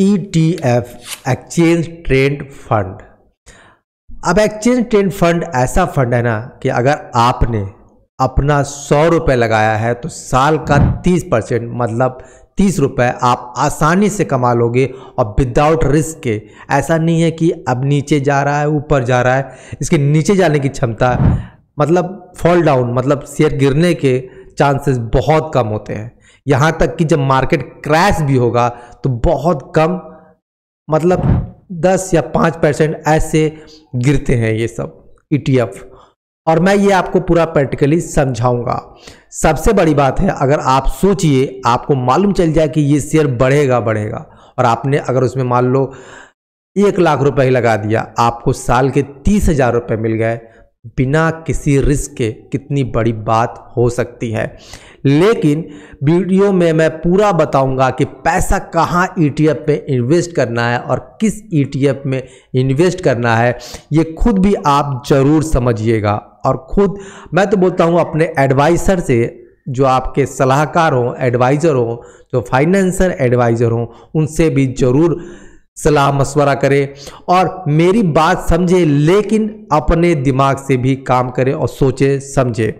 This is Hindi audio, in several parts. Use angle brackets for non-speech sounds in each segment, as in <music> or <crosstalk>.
ईटीएफ एक्सचेंज ट्रेड फंड अब एक्सचेंज ट्रेड फंड ऐसा फंड है ना कि अगर आपने अपना सौ रुपये लगाया है तो साल का तीस परसेंट मतलब तीस रुपये आप आसानी से कमा लोगे और विदाउट रिस्क के ऐसा नहीं है कि अब नीचे जा रहा है ऊपर जा रहा है इसके नीचे जाने की क्षमता मतलब फॉल डाउन मतलब शेयर गिरने के चांसेस बहुत कम होते हैं यहाँ तक कि जब मार्केट क्रैश भी होगा तो बहुत कम मतलब दस या पाँच परसेंट ऐसे गिरते हैं ये सब ई e और मैं ये आपको पूरा प्रैक्टिकली समझाऊंगा सबसे बड़ी बात है अगर आप सोचिए आपको मालूम चल जाए कि ये शेयर बढ़ेगा बढ़ेगा और आपने अगर उसमें मान लो एक लाख रुपए ही लगा दिया आपको साल के तीस हज़ार रुपये मिल गए बिना किसी रिस्क के कितनी बड़ी बात हो सकती है लेकिन वीडियो में मैं पूरा बताऊंगा कि पैसा कहाँ ई e में इन्वेस्ट करना है और किस ई e में इन्वेस्ट करना है ये खुद भी आप ज़रूर समझिएगा और खुद मैं तो बोलता हूँ अपने एडवाइसर से जो आपके सलाहकार हों एडवाइज़र हों जो फाइनेंसर एडवाइज़र हों उनसे भी ज़रूर सलाह मशवरा करें और मेरी बात समझे लेकिन अपने दिमाग से भी काम करें और सोचे समझे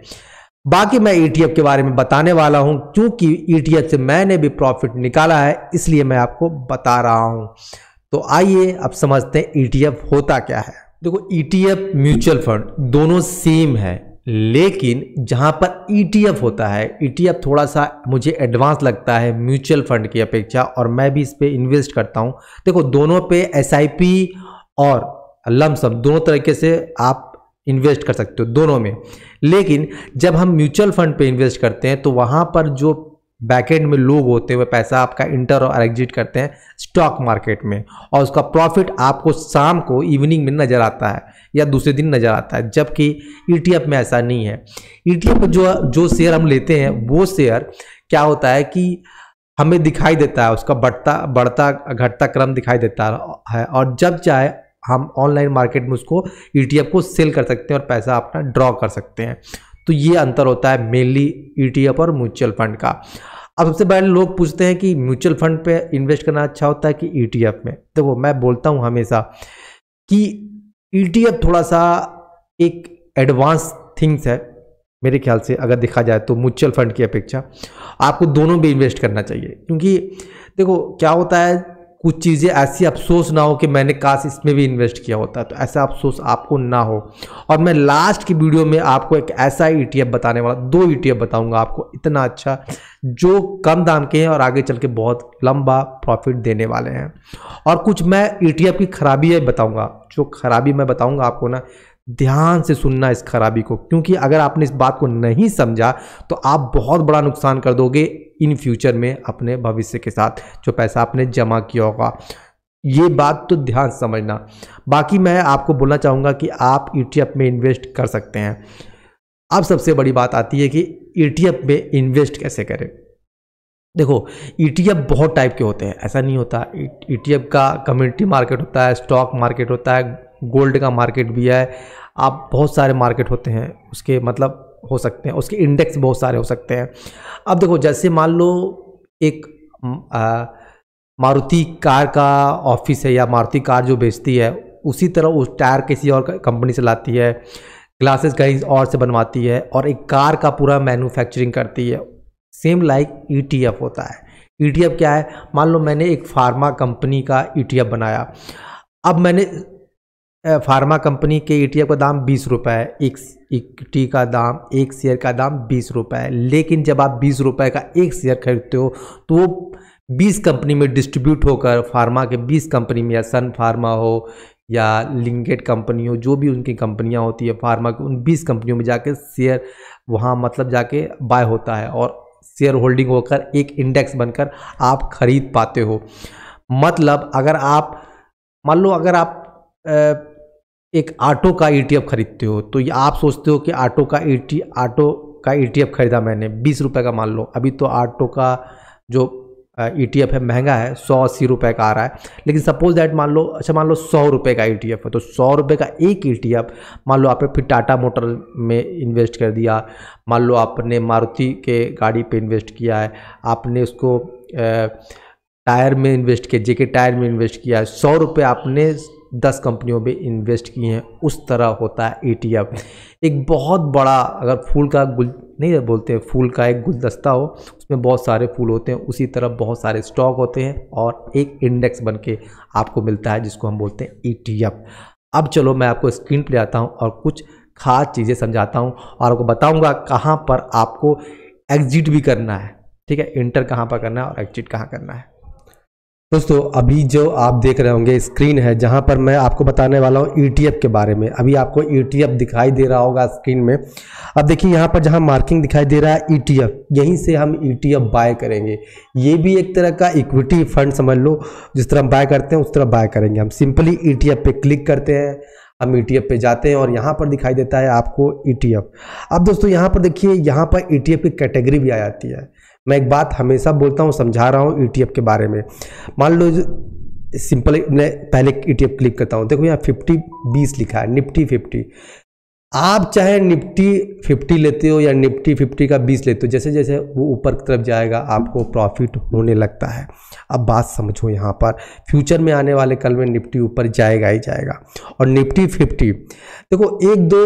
बाकी मैं ईटीएफ e के बारे में बताने वाला हूं क्योंकि ईटीएफ e से मैंने भी प्रॉफिट निकाला है इसलिए मैं आपको बता रहा हूं तो आइए अब समझते हैं ईटीएफ e होता क्या है देखो ईटीएफ म्यूचुअल फंड दोनों सेम है लेकिन जहाँ पर ईटीएफ e होता है ईटीएफ e थोड़ा सा मुझे एडवांस लगता है म्यूचुअल फंड की अपेक्षा और मैं भी इस पर इन्वेस्ट करता हूँ देखो दोनों पे एसआईपी और लमसम दोनों तरीके से आप इन्वेस्ट कर सकते हो दोनों में लेकिन जब हम म्यूचुअल फंड पे इन्वेस्ट करते हैं तो वहां पर जो बैकेंड में लोग होते हुए पैसा आपका इंटर और एग्जिट करते हैं स्टॉक मार्केट में और उसका प्रॉफिट आपको शाम को इवनिंग में नज़र आता है या दूसरे दिन नज़र आता है जबकि ईटीएफ e में ऐसा नहीं है ईटीएफ e में जो जो शेयर हम लेते हैं वो शेयर क्या होता है कि हमें दिखाई देता है उसका बढ़ता बढ़ता घटता क्रम दिखाई देता है और जब चाहे हम ऑनलाइन मार्केट में उसको ई e को सेल कर सकते हैं और पैसा अपना ड्रॉ कर सकते हैं तो ये अंतर होता है मेनली ईटीएफ e और म्यूचुअल फंड का अब सबसे पहले लोग पूछते हैं कि म्यूचुअल फंड पे इन्वेस्ट करना अच्छा होता है कि ई e में देखो वो मैं बोलता हूँ हमेशा कि ई e थोड़ा सा एक एडवांस थिंग्स है मेरे ख्याल से अगर देखा जाए तो म्यूचुअल फंड की अपेक्षा आपको दोनों भी इन्वेस्ट करना चाहिए क्योंकि देखो क्या होता है कुछ चीज़ें ऐसी अफसोस ना हो कि मैंने काश इसमें भी इन्वेस्ट किया होता तो ऐसा अफसोस आपको ना हो और मैं लास्ट की वीडियो में आपको एक ऐसा ई e बताने वाला दो ई e बताऊंगा आपको इतना अच्छा जो कम दाम के हैं और आगे चल के बहुत लंबा प्रॉफिट देने वाले हैं और कुछ मैं ई e की खराबी है बताऊँगा जो खराबी मैं बताऊँगा आपको ना ध्यान से सुनना इस खराबी को क्योंकि अगर आपने इस बात को नहीं समझा तो आप बहुत बड़ा नुकसान कर दोगे इन फ्यूचर में अपने भविष्य के साथ जो पैसा आपने जमा किया होगा ये बात तो ध्यान समझना बाकी मैं आपको बोलना चाहूँगा कि आप ई e में इन्वेस्ट कर सकते हैं अब सबसे बड़ी बात आती है कि ई e में इन्वेस्ट कैसे करें देखो ई e बहुत टाइप के होते हैं ऐसा नहीं होता ई का कम्युनिटी मार्केट होता है स्टॉक मार्केट होता है गोल्ड का मार्केट भी है आप बहुत सारे मार्केट होते हैं उसके मतलब हो सकते हैं उसके इंडेक्स बहुत सारे हो सकते हैं अब देखो जैसे मान लो एक मारुति कार का ऑफिस है या मारुति कार जो बेचती है उसी तरह उस टायर किसी और कंपनी से लाती है ग्लासेस कहीं और से बनवाती है और एक कार का पूरा मैन्युफैक्चरिंग करती है सेम लाइक ई e होता है ई e क्या है मान लो मैंने एक फार्मा कंपनी का ई e बनाया अब मैंने फार्मा कंपनी के ई e का दाम बीस रुपये है एक इक्विटी का दाम एक शेयर का दाम बीस रुपये है लेकिन जब आप बीस रुपये का एक शेयर खरीदते हो तो वो बीस कंपनी में डिस्ट्रीब्यूट होकर फार्मा के बीस कंपनी में या सन फार्मा हो या लिंकेड कंपनी हो जो भी उनकी कंपनियां होती है फार्मा की उन बीस कंपनियों में जाके शेयर वहाँ मतलब जाके बाय होता है और शेयर होल्डिंग होकर एक इंडेक्स बनकर आप खरीद पाते हो मतलब अगर आप मान लो अगर आप एक आटो का ई e खरीदते हो तो ये आप सोचते हो कि आटो का ई e आटो का ई e खरीदा मैंने बीस रुपये का मान लो अभी तो आटो का जो ई टी एफ है महंगा है सौ अस्सी रुपये का आ रहा है लेकिन सपोज दैट मान लो अच्छा मान लो सौ रुपये का ई टी एफ है तो सौ रुपये का एक ई टी एफ मान लो आपने फिर टाटा मोटर में इन्वेस्ट कर दिया मान लो आपने मारुति के गाड़ी पे इन्वेस्ट किया है आपने उसको टायर में इन्वेस्ट किया जेके टायर में इन्वेस्ट किया है सौ रुपये आपने दस कंपनियों में इन्वेस्ट किए हैं उस तरह होता है ई एक बहुत बड़ा अगर फूल का गुल नहीं बोलते हैं फूल का एक गुलदस्ता हो उसमें बहुत सारे फूल होते हैं उसी तरह बहुत सारे स्टॉक होते हैं और एक इंडेक्स बन के आपको मिलता है जिसको हम बोलते हैं ई अब चलो मैं आपको स्क्रीन पर आता हूँ और कुछ खास चीज़ें समझाता हूँ और आपको बताऊँगा कहाँ पर आपको एग्जिट भी करना है ठीक है इंटर कहाँ पर करना है और एग्जिट कहाँ करना है दोस्तों अभी जो आप देख रहे होंगे स्क्रीन है जहां पर मैं आपको बताने वाला हूं ईटीएफ e के बारे में अभी आपको ईटीएफ e दिखाई दे रहा होगा स्क्रीन में अब देखिए यहां पर जहां मार्किंग दिखाई दे रहा है ईटीएफ e यहीं से हम ईटीएफ बाय करेंगे ये भी एक तरह का इक्विटी फंड समझ लो जिस तरह हम बाय करते हैं उस तरह बाय करेंगे हम सिंपली ई पे क्लिक करते हैं हम ई पे जाते हैं और यहाँ पर दिखाई देता है आपको ई अब दोस्तों यहाँ पर देखिए यहाँ पर ई की कैटेगरी भी आ जाती है मैं एक बात हमेशा बोलता हूँ समझा रहा हूँ ई e के बारे में मान लो सिंपल मैं पहले ई e क्लिक करता हूँ देखो यहाँ फिफ्टी बीस लिखा है निफ्टी फिफ्टी आप चाहे निफ्टी फिफ्टी लेते हो या निफ्टी फिफ्टी का बीस लेते हो जैसे जैसे वो ऊपर की तरफ जाएगा आपको प्रॉफिट होने लगता है अब बात समझो यहाँ पर फ्यूचर में आने वाले कल में निफ्टी ऊपर जाएगा ही जाएगा और निफ्टी फिफ्टी देखो एक दो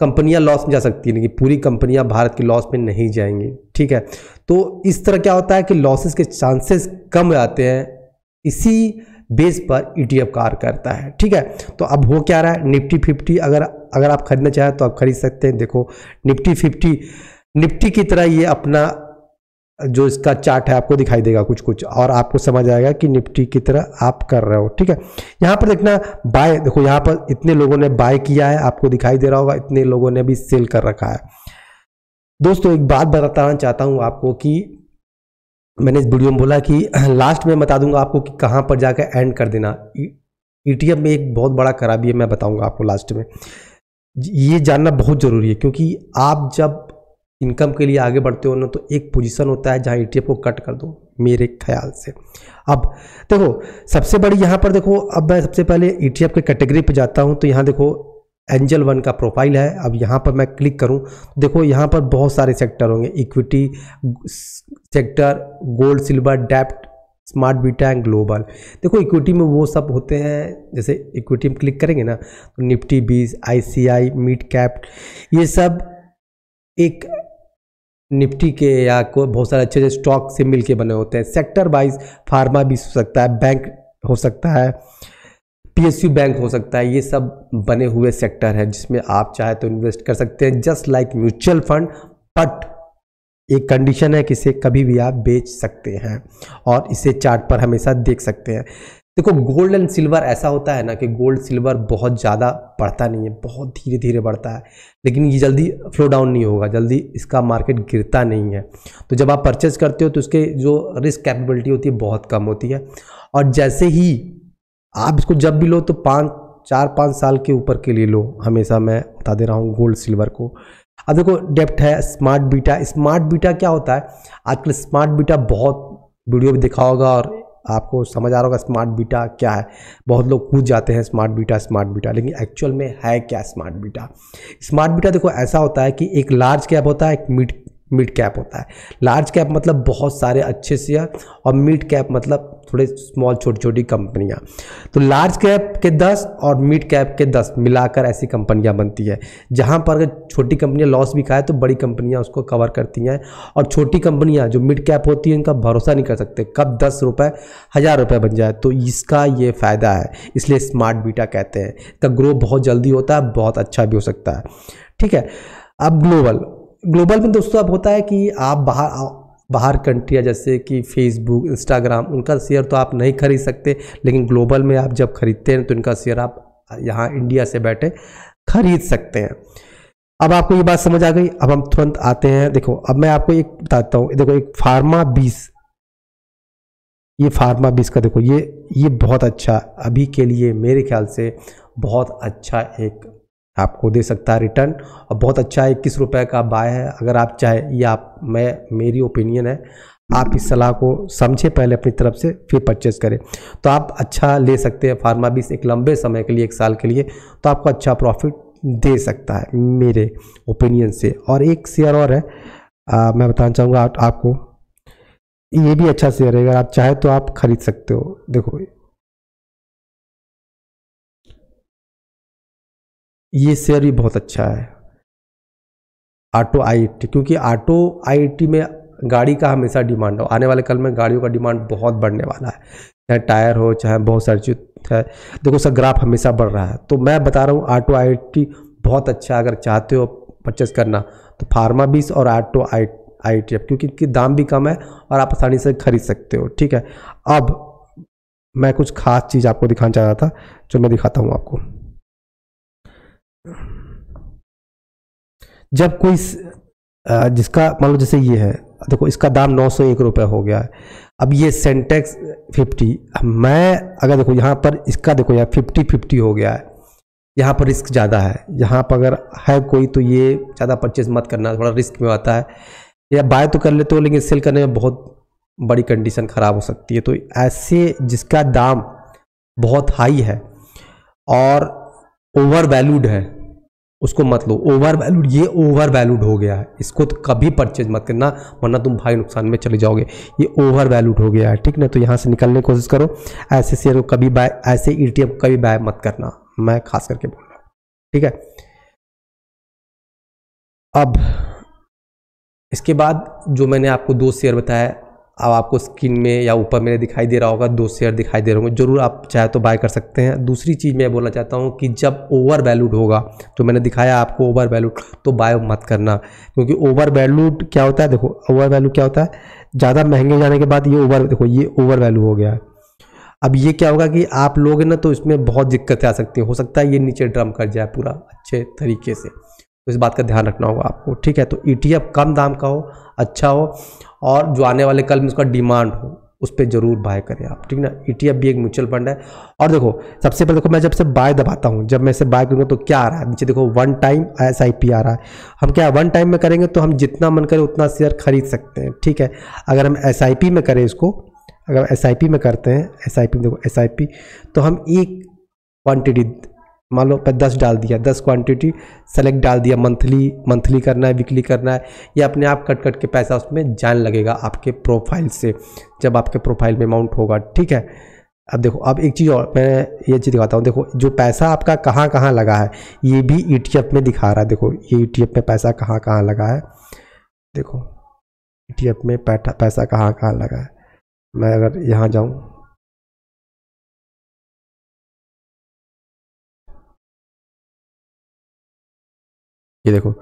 कंपनियां लॉस में जा सकती है लेकिन पूरी कंपनियां भारत की लॉस में नहीं जाएंगी ठीक है तो इस तरह क्या होता है कि लॉसेस के चांसेस कम आते हैं इसी बेस पर ई e कार करता है ठीक है तो अब हो क्या रहा है निफ्टी फिफ्टी अगर अगर आप खरीदना चाहें तो आप खरीद सकते हैं देखो निफ्टी फिफ्टी निफ्टी की तरह ये अपना जो इसका चार्ट है आपको दिखाई देगा कुछ कुछ और आपको समझ आएगा कि निफ्टी की तरह आप कर रहे हो ठीक है यहाँ पर देखना बाय देखो यहाँ पर इतने लोगों ने बाय किया है आपको दिखाई दे रहा होगा इतने लोगों ने भी सेल कर रखा है दोस्तों एक बात बताना चाहता हूँ आपको कि मैंने इस वीडियो में बोला कि लास्ट <clears throat> में बता दूंगा आपको कि कहाँ पर जाकर एंड कर देना ई e, e में एक बहुत बड़ा खराबी है मैं बताऊंगा आपको लास्ट में ये जानना बहुत ज़रूरी है क्योंकि आप जब इनकम के लिए आगे बढ़ते हो ना तो एक पोजीशन होता है जहाँ ई e को कट कर दो मेरे ख्याल से अब देखो सबसे बड़ी यहाँ पर देखो अब मैं सबसे पहले ई के कैटेगरी पर जाता हूँ तो यहाँ देखो एंजल वन का प्रोफाइल है अब यहाँ पर मैं क्लिक करूँ देखो यहाँ पर बहुत सारे सेक्टर होंगे इक्विटी सेक्टर गोल्ड सिल्वर डेप्ट स्मार्ट बीटा एंड ग्लोबल देखो इक्विटी में वो सब होते हैं जैसे इक्विटी में क्लिक करेंगे ना तो निफ्टी बीस आई सी आई मिड कैप ये सब एक निफ्टी के या को बहुत सारे अच्छे अच्छे स्टॉक से के बने होते हैं सेक्टर वाइज फार्मा भी हो सकता है बैंक हो सकता है पीएसयू बैंक हो सकता है ये सब बने हुए सेक्टर है जिसमें आप चाहे तो इन्वेस्ट कर सकते हैं just like mutual fund but एक कंडीशन है कि इसे कभी भी आप बेच सकते हैं और इसे चार्ट पर हमेशा देख सकते हैं देखो गोल्ड एंड सिल्वर ऐसा होता है ना कि गोल्ड सिल्वर बहुत ज़्यादा बढ़ता नहीं है बहुत धीरे धीरे बढ़ता है लेकिन ये जल्दी फ्लो डाउन नहीं होगा जल्दी इसका मार्केट गिरता नहीं है तो जब आप परचेज करते हो तो उसके जो रिस्क कैपेबिलिटी होती है बहुत कम होती है और जैसे ही आप इसको जब भी लो तो पाँच चार पाँच साल के ऊपर के लिए लो हमेशा मैं बता दे रहा हूँ गोल्ड सिल्वर को अब देखो डेप्ट है स्मार्ट बीटा स्मार्ट बीटा क्या होता है आजकल स्मार्ट बीटा बहुत वीडियो भी दिखा होगा और आपको समझ आ रहा होगा स्मार्ट बीटा क्या है बहुत लोग कूद जाते हैं स्मार्ट बीटा स्मार्ट बीटा लेकिन एक्चुअल में है क्या स्मार्ट बीटा स्मार्ट बीटा देखो ऐसा होता है कि एक लार्ज कैप होता है एक मिड मिड कैप होता है लार्ज कैप मतलब बहुत सारे अच्छे शेयर और मिड कैप मतलब थोड़े स्मॉल छोटी छोटी कंपनियां तो लार्ज कैप के 10 और मिड कैप के 10 मिलाकर ऐसी कंपनियां बनती है जहां पर अगर छोटी कंपनियां लॉस भी खाए तो बड़ी कंपनियां उसको कवर करती हैं और छोटी कंपनियां जो मिड कैप होती हैं उनका भरोसा नहीं कर सकते कब दस रुपये हज़ार रुपये बन जाए तो इसका ये फ़ायदा है इसलिए स्मार्ट बीटा कहते हैं इसका ग्रो बहुत जल्दी होता है बहुत अच्छा भी हो सकता है ठीक है अब ग्लोबल ग्लोबल में दोस्तों अब होता है कि आप बाहर बाहर कंट्रियाँ जैसे कि फेसबुक इंस्टाग्राम उनका शेयर तो आप नहीं खरीद सकते लेकिन ग्लोबल में आप जब खरीदते हैं तो इनका शेयर आप यहाँ इंडिया से बैठे खरीद सकते हैं अब आपको ये बात समझ आ गई अब हम तुरंत आते हैं देखो अब मैं आपको एक बताता हूँ देखो एक फार्मा बीस ये फार्मा बीस का देखो ये ये बहुत अच्छा अभी के लिए मेरे ख्याल से बहुत अच्छा एक आपको दे सकता है रिटर्न और बहुत अच्छा है इक्कीस रुपये का बाय है अगर आप चाहे ये आप मैं मेरी ओपिनियन है आप इस सलाह को समझें पहले अपनी तरफ से फिर परचेज़ करें तो आप अच्छा ले सकते हैं फार्मा बीस एक लंबे समय के लिए एक साल के लिए तो आपको अच्छा प्रॉफिट दे सकता है मेरे ओपिनियन से और एक शेयर और है आ, मैं बताना चाहूँगा आपको ये भी अच्छा शेयर है अगर आप चाहें तो आप खरीद सकते हो देखो ये शेयर भी बहुत अच्छा है ऑटो आई क्योंकि ऑटो आई में गाड़ी का हमेशा डिमांड हो आने वाले कल में गाड़ियों का डिमांड बहुत बढ़ने वाला है चाहे टायर हो चाहे बहुत सारी चीज है देखो सर ग्राफ हमेशा बढ़ रहा है तो मैं बता रहा हूँ ऑटो आई बहुत अच्छा अगर चाहते हो परचेस करना तो फार्मा बीस और ऑटो आई आई टी क्योंकि इनकी दाम भी कम है और आप आसानी से खरीद सकते हो ठीक है अब मैं कुछ खास चीज़ आपको दिखाना चाह रहा था जो मैं दिखाता हूँ आपको जब कोई जिसका मान लो जैसे ये है देखो इसका दाम नौ सौ एक रुपये हो गया है अब ये सेंटेक्स फिफ्टी मैं अगर देखो यहाँ पर इसका देखो यहाँ फिफ्टी फिफ्टी हो गया है यहाँ पर रिस्क ज़्यादा है यहाँ पर अगर है कोई तो ये ज़्यादा परचेज मत करना थोड़ा रिस्क में आता है या बाय तो कर लेते हो लेकिन सेल करने में बहुत बड़ी कंडीशन ख़राब हो सकती है तो ऐसे जिसका दाम बहुत हाई है और ओवर वैल्यूड है उसको मत लो ओवर वैल्यूड ये ओवर वैल्यूड हो गया है इसको तो कभी परचेज मत करना वरना तुम भाई नुकसान में चले जाओगे ये ओवर वैल्यूड हो गया है ठीक ना तो यहाँ से निकलने की कोशिश करो ऐसे शेयर को कभी बाय ऐसे ई को कभी बाय मत करना मैं खास करके बोल रहा हूँ ठीक है अब इसके बाद जो मैंने आपको दो शेयर बताया अब आपको स्क्रीन में या ऊपर मेरे दिखाई दे रहा होगा दो शेयर दिखाई दे रहे होंगे ज़रूर आप चाहे तो बाय कर सकते हैं दूसरी चीज़ मैं बोलना चाहता हूँ कि जब ओवर वैल्यूड होगा तो मैंने दिखाया आपको ओवर वैल्यूड तो बाय मत करना क्योंकि ओवर वैल्यूड क्या होता है देखो ओवर वैल्यू क्या होता है ज़्यादा महंगे जाने के बाद ये ओवर देखो ये ओवर वैल्यू हो गया है अब ये क्या होगा कि आप लोग ना तो इसमें बहुत दिक्कतें आ सकती हैं हो सकता है ये नीचे ड्रम कर जाए पूरा अच्छे तरीके से तो इस बात का ध्यान रखना होगा आपको ठीक है तो ई e कम दाम का हो अच्छा हो और जो आने वाले कल में उसका डिमांड हो उस पर जरूर बाय करें आप ठीक ना ई e भी एक म्यूचुअल फंड है और देखो सबसे पहले देखो मैं जब से बाय दबाता हूँ जब मैं इसे बाय करूँगा तो क्या आ रहा है नीचे देखो वन टाइम एस आ रहा है हम क्या वन टाइम में करेंगे तो हम जितना मन करे उतना शेयर खरीद सकते हैं ठीक है अगर हम एस में करें इसको अगर एस में करते हैं एस में देखो एस तो हम एक क्वान्टिटी मान लो दस डाल दिया दस क्वांटिटी सेलेक्ट डाल दिया मंथली मंथली करना है वीकली करना है या अपने आप कट कट के पैसा उसमें जान लगेगा आपके प्रोफाइल से जब आपके प्रोफाइल में अमाउंट होगा ठीक है अब देखो अब एक चीज़ और मैं ये चीज़ दिखाता हूँ देखो जो पैसा आपका कहाँ कहाँ लगा है ये भी ई e में दिखा रहा है देखो ये ई e में पैसा कहाँ कहाँ लगा है देखो ई e में पैसा कहाँ कहाँ लगा है मैं अगर यहाँ जाऊँ ये देखो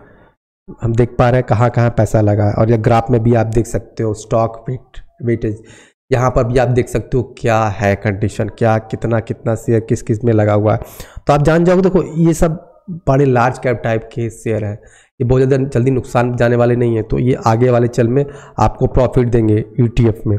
हम देख पा रहे हैं कहाँ कहाँ पैसा लगा है और यह ग्राफ में भी आप देख सकते हो स्टॉक वेट वेटेज यहाँ पर भी आप देख सकते हो क्या है कंडीशन क्या कितना कितना शेयर किस किस में लगा हुआ है तो आप जान जाओगे देखो ये सब बड़े लार्ज कैप टाइप के शेयर हैं ये बहुत ज़्यादा जल्दी नुकसान जाने वाले नहीं है तो ये आगे वाले चल में आपको प्रॉफिट देंगे ई e में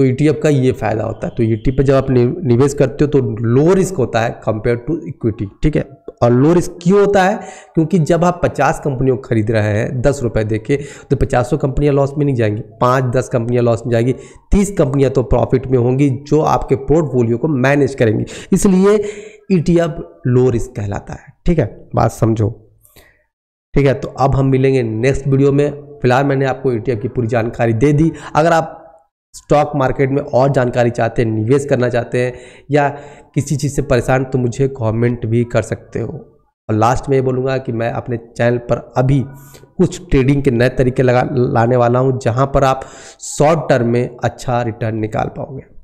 तो ई e का ये फ़ायदा होता है तो ई e पे जब आप निवेश करते हो तो लो रिस्क होता है कंपेयर टू इक्विटी ठीक है और लो रिस्क क्यों होता है क्योंकि जब आप 50 कंपनियों को खरीद रहे हैं दस रुपये दे के तो पचासों कंपनियां लॉस में नहीं जाएंगी पाँच दस कंपनियां लॉस में जाएंगी तीस कंपनियां तो प्रॉफिट में होंगी जो आपके पोर्टफोलियो को मैनेज करेंगी इसलिए ई लो रिस्क कहलाता है ठीक है बात समझो ठीक है तो अब हम मिलेंगे नेक्स्ट वीडियो में फिलहाल मैंने आपको ई e की पूरी जानकारी दे दी अगर आप स्टॉक मार्केट में और जानकारी चाहते हैं निवेश करना चाहते हैं या किसी चीज़ से परेशान तो मुझे कमेंट भी कर सकते हो और लास्ट में ये बोलूँगा कि मैं अपने चैनल पर अभी कुछ ट्रेडिंग के नए तरीके लगा लाने वाला हूँ जहाँ पर आप शॉर्ट टर्म में अच्छा रिटर्न निकाल पाओगे